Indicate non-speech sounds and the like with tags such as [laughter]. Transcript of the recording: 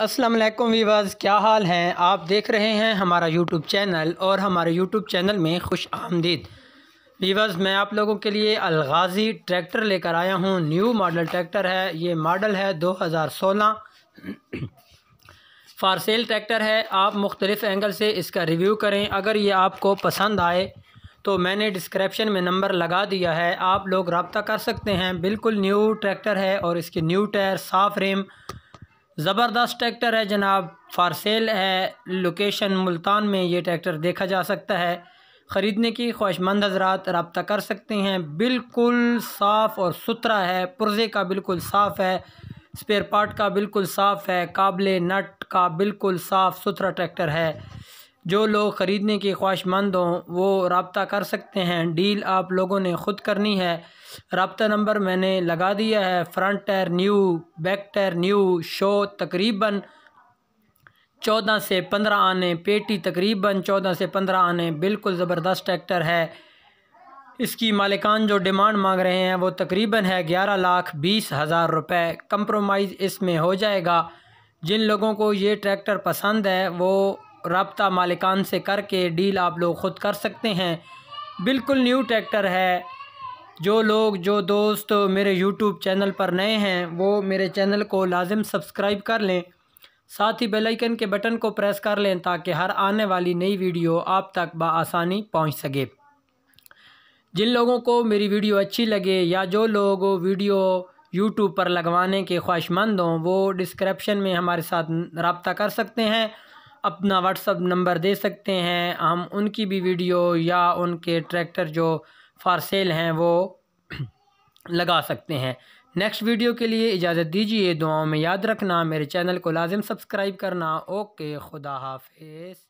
अस्सलाम वालेकुम वीवर्स क्या हाल हैं आप देख रहे हैं हमारा यूट्यूब चैनल और हमारे यूट्यूब चैनल में खुश आमदीद वीवर्स मैं आप लोगों के लिए अलगाजी ट्रैक्टर लेकर आया हूँ न्यू मॉडल ट्रैक्टर है ये मॉडल है 2016 सेल ट्रैक्टर है आप मुख्तलिफ़ एंगल से इसका रिव्यू करें अगर ये आपको पसंद आए तो मैंने डिस्क्रिप्शन में नंबर लगा दिया है आप लोग रबता कर सकते हैं बिल्कुल न्यू ट्रैक्टर है और इसके न्यू टायर साफ़ रेम ज़बरदस्त ट्रैक्टर है जनाब फार सेल है लोकेशन मुल्तान में ये ट्रैक्टर देखा जा सकता है ख़रीदने की ख्वाहिशमंद हजरात रबता कर सकते हैं बिल्कुल साफ़ और सुथरा है पुर्जे का बिल्कुल साफ़ है स्पेयर पार्ट का बिल्कुल साफ़ है काबले नट का बिल्कुल साफ़ सुथरा ट्रैक्टर है जो लोग ख़रीदने के ख्वाहिशमंद हों वो रबता कर सकते हैं डील आप लोगों ने ख़ुद करनी है रबता नंबर मैंने लगा दिया है front tyre new back tyre new show तकरीबन चौदह से पंद्रह आने पेटी तकरीबन चौदह से पंद्रह आने बिल्कुल ज़बरदस्त ट्रैक्टर है इसकी मालिकान जो डिमांड मांग रहे हैं वो तकरीबन है ग्यारह लाख बीस हज़ार रुपये कम्प्रोमाइज़ इसमें हो जाएगा जिन लोगों को ये ट्रैक्टर पसंद है वो रबता मालिकान से करके डील आप लोग ख़ुद कर सकते हैं बिल्कुल न्यू ट्रैक्टर है जो लोग जो दोस्त मेरे यूट्यूब चैनल पर नए हैं वो मेरे चैनल को लाजिम सब्सक्राइब कर लें साथ ही बेल आइकन के बटन को प्रेस कर लें ताकि हर आने वाली नई वीडियो आप तक बसानी पहुँच सके जिन लोगों को मेरी वीडियो अच्छी लगे या जो लोग वीडियो यूट्यूब पर लगवाने के ख्वाहिशमंद हों वो डिस्क्रिप्शन में हमारे साथ रबता कर सकते हैं अपना व्हाट्सअप नंबर दे सकते हैं हम उनकी भी वीडियो या उनके ट्रैक्टर जो फार सेल हैं वो [clears throat] लगा सकते हैं नेक्स्ट वीडियो के लिए इजाज़त दीजिए दुआओं में याद रखना मेरे चैनल को लाजिम सब्सक्राइब करना ओके खुदा हाफिज़